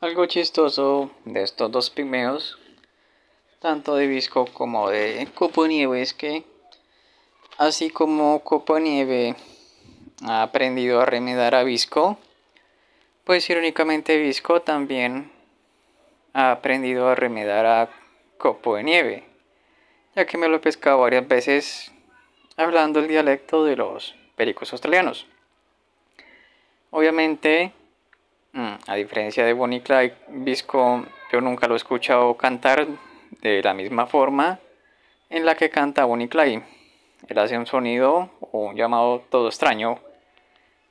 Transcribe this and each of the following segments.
Algo chistoso de estos dos pigmeos, tanto de Visco como de Copo Nieve es que así como Copo Nieve ha aprendido a remedar a Visco, pues irónicamente Visco también ha aprendido a remedar a Copo de Nieve, ya que me lo he pescado varias veces hablando el dialecto de los pericos australianos. Obviamente, a diferencia de Bonnie Clyde, Visco yo nunca lo he escuchado cantar de la misma forma en la que canta Bonnie Clyde. Él hace un sonido o un llamado todo extraño,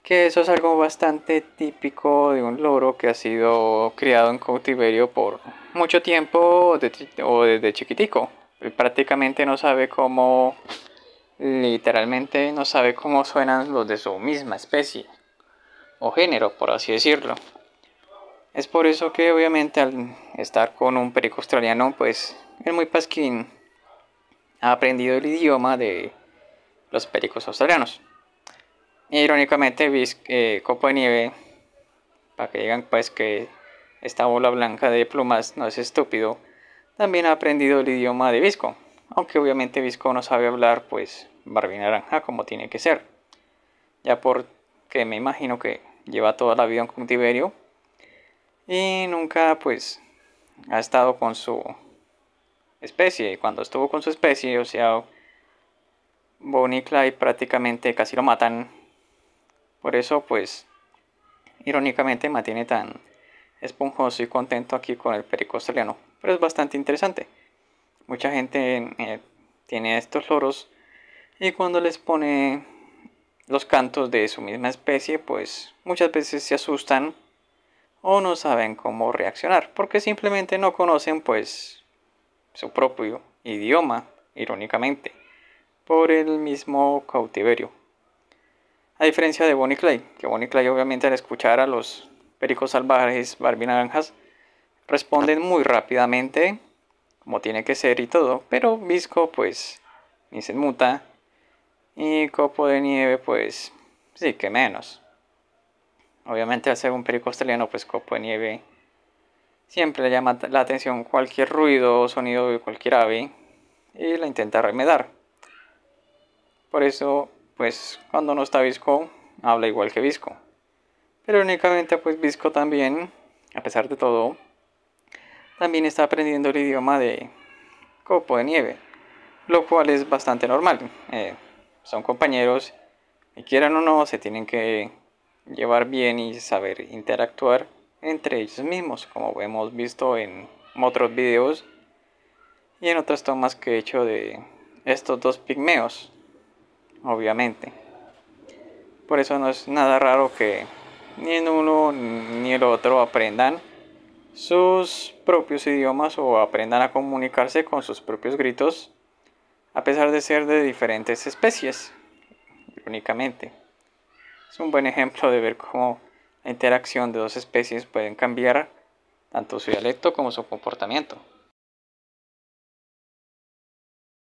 que eso es algo bastante típico de un loro que ha sido criado en cautiverio por mucho tiempo o desde chiquitico. Él prácticamente no sabe cómo, literalmente no sabe cómo suenan los de su misma especie o género, por así decirlo. Es por eso que obviamente al estar con un perico australiano, pues el muy pasquín ha aprendido el idioma de los pericos australianos. E, irónicamente, eh, Copa de Nieve, para que digan pues que esta bola blanca de plumas no es estúpido, también ha aprendido el idioma de Visco, aunque obviamente Visco no sabe hablar pues Barbie Naranja como tiene que ser, ya porque me imagino que lleva toda la vida en cautiverio y nunca pues ha estado con su especie. Y cuando estuvo con su especie, o sea, Bonnie y prácticamente casi lo matan. Por eso pues irónicamente mantiene tan esponjoso y contento aquí con el perico australiano. Pero es bastante interesante. Mucha gente eh, tiene estos loros y cuando les pone los cantos de su misma especie, pues muchas veces se asustan o no saben cómo reaccionar porque simplemente no conocen pues su propio idioma, irónicamente, por el mismo cautiverio. A diferencia de Bonnie Clay, que Bonnie Clay obviamente al escuchar a los pericos salvajes naranjas responden muy rápidamente, como tiene que ser y todo, pero Visco pues ni se muta y Copo de Nieve pues sí que menos. Obviamente hace un perico australiano, pues Copo de Nieve siempre le llama la atención cualquier ruido o sonido de cualquier ave y la intenta remedar. Por eso, pues cuando no está Visco, habla igual que Visco. Pero únicamente, pues Visco también, a pesar de todo, también está aprendiendo el idioma de Copo de Nieve, lo cual es bastante normal. Eh, son compañeros y quieran o no, se tienen que llevar bien y saber interactuar entre ellos mismos, como hemos visto en otros videos y en otras tomas que he hecho de estos dos pigmeos, obviamente. Por eso no es nada raro que ni el uno ni el otro aprendan sus propios idiomas o aprendan a comunicarse con sus propios gritos, a pesar de ser de diferentes especies, únicamente. Es un buen ejemplo de ver cómo la interacción de dos especies pueden cambiar tanto su dialecto como su comportamiento.